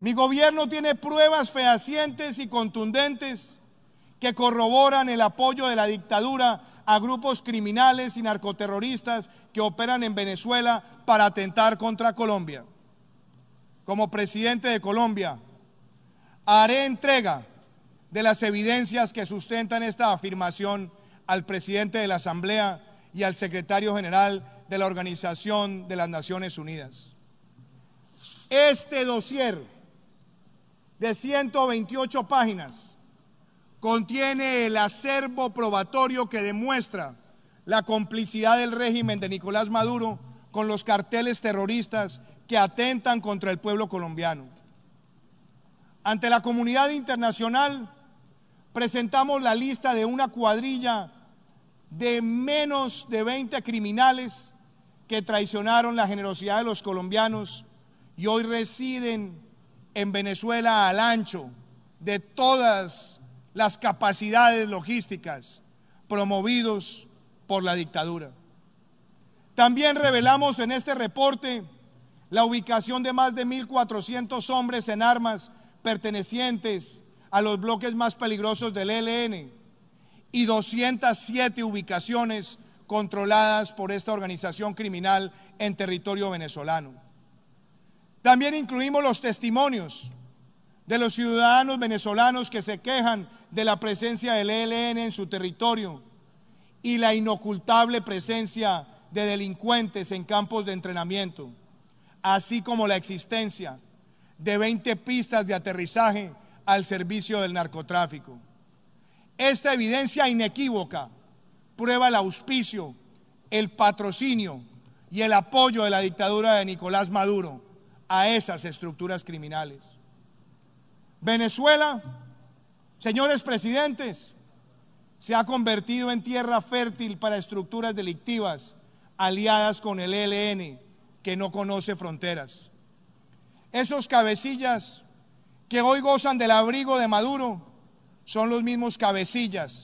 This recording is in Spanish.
Mi gobierno tiene pruebas fehacientes y contundentes que corroboran el apoyo de la dictadura a grupos criminales y narcoterroristas que operan en Venezuela para atentar contra Colombia. Como presidente de Colombia, haré entrega de las evidencias que sustentan esta afirmación al presidente de la Asamblea y al secretario general de la Organización de las Naciones Unidas. Este dossier de 128 páginas contiene el acervo probatorio que demuestra la complicidad del régimen de Nicolás Maduro con los carteles terroristas que atentan contra el pueblo colombiano. Ante la comunidad internacional presentamos la lista de una cuadrilla de menos de 20 criminales que traicionaron la generosidad de los colombianos y hoy residen en Venezuela al ancho de todas las capacidades logísticas promovidos por la dictadura. También revelamos en este reporte la ubicación de más de 1.400 hombres en armas pertenecientes a los bloques más peligrosos del ELN y 207 ubicaciones controladas por esta organización criminal en territorio venezolano. También incluimos los testimonios de los ciudadanos venezolanos que se quejan de la presencia del ELN en su territorio y la inocultable presencia de delincuentes en campos de entrenamiento, así como la existencia de 20 pistas de aterrizaje al servicio del narcotráfico. Esta evidencia inequívoca prueba el auspicio, el patrocinio y el apoyo de la dictadura de Nicolás Maduro a esas estructuras criminales. Venezuela, señores presidentes, se ha convertido en tierra fértil para estructuras delictivas aliadas con el ELN, que no conoce fronteras. Esos cabecillas que hoy gozan del abrigo de Maduro son los mismos cabecillas